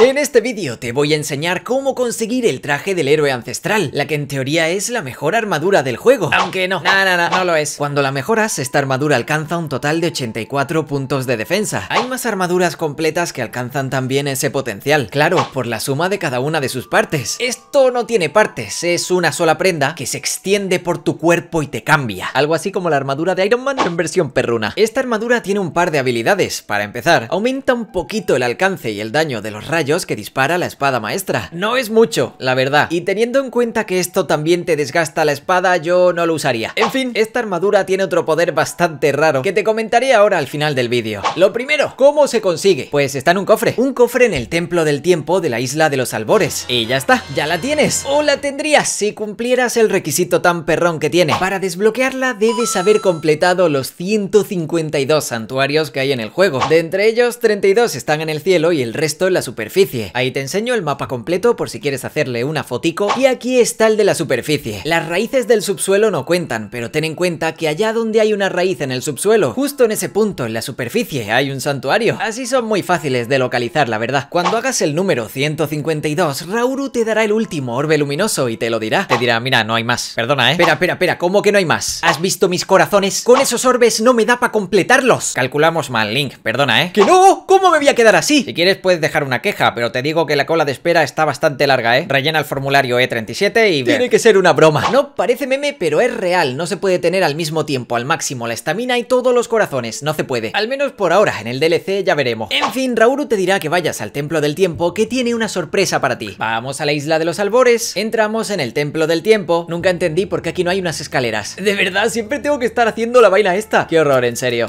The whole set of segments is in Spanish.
En este vídeo te voy a enseñar cómo conseguir el traje del héroe ancestral, la que en teoría es la mejor armadura del juego. Aunque no, no, no, no, no lo es. Cuando la mejoras, esta armadura alcanza un total de 84 puntos de defensa. Hay más armaduras completas que alcanzan también ese potencial, claro, por la suma de cada una de sus partes. Esto no tiene partes, es una sola prenda que se extiende por tu cuerpo y te cambia. Algo así como la armadura de Iron Man en versión perruna. Esta armadura tiene un par de habilidades, para empezar. Aumenta un poquito el alcance y el daño de los rayos que dispara la espada maestra. No es mucho, la verdad. Y teniendo en cuenta que esto también te desgasta la espada, yo no lo usaría. En fin, esta armadura tiene otro poder bastante raro que te comentaré ahora al final del vídeo. Lo primero, ¿cómo se consigue? Pues está en un cofre. Un cofre en el Templo del Tiempo de la Isla de los Albores. Y ya está, ya la tienes. O la tendrías si cumplieras el requisito tan perrón que tiene. Para desbloquearla debes haber completado los 152 santuarios que hay en el juego. De entre ellos, 32 están en el cielo y el resto en la superficie Ahí te enseño el mapa completo por si quieres hacerle una fotico. Y aquí está el de la superficie. Las raíces del subsuelo no cuentan, pero ten en cuenta que allá donde hay una raíz en el subsuelo, justo en ese punto, en la superficie, hay un santuario. Así son muy fáciles de localizar, la verdad. Cuando hagas el número 152, Rauru te dará el último orbe luminoso y te lo dirá. Te dirá, mira, no hay más. Perdona, ¿eh? Espera, espera, espera, ¿cómo que no hay más? ¿Has visto mis corazones? Con esos orbes no me da para completarlos. Calculamos mal, Link, perdona, ¿eh? ¡Que no! ¿Cómo me voy a quedar así? Si quieres puedes dejar una queja pero te digo que la cola de espera está bastante larga, ¿eh? Rellena el formulario E37 y... Tiene que ser una broma. No parece meme, pero es real. No se puede tener al mismo tiempo, al máximo, la estamina y todos los corazones. No se puede. Al menos por ahora. En el DLC ya veremos. En fin, Rauru te dirá que vayas al Templo del Tiempo, que tiene una sorpresa para ti. Vamos a la Isla de los Albores, entramos en el Templo del Tiempo. Nunca entendí por qué aquí no hay unas escaleras. De verdad, siempre tengo que estar haciendo la vaina esta. Qué horror, en serio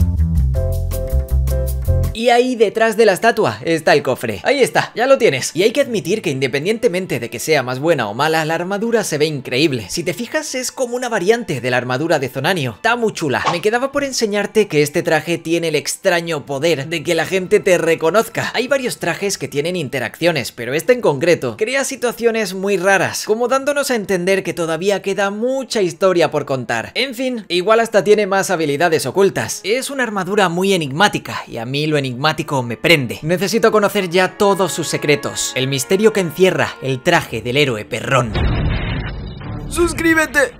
y ahí detrás de la estatua está el cofre. Ahí está, ya lo tienes. Y hay que admitir que independientemente de que sea más buena o mala, la armadura se ve increíble. Si te fijas es como una variante de la armadura de Zonanio. Está muy chula. Me quedaba por enseñarte que este traje tiene el extraño poder de que la gente te reconozca. Hay varios trajes que tienen interacciones, pero este en concreto crea situaciones muy raras, como dándonos a entender que todavía queda mucha historia por contar. En fin, igual hasta tiene más habilidades ocultas. Es una armadura muy enigmática y a mí lo enigmático enigmático me prende. Necesito conocer ya todos sus secretos, el misterio que encierra el traje del héroe perrón. ¡Suscríbete!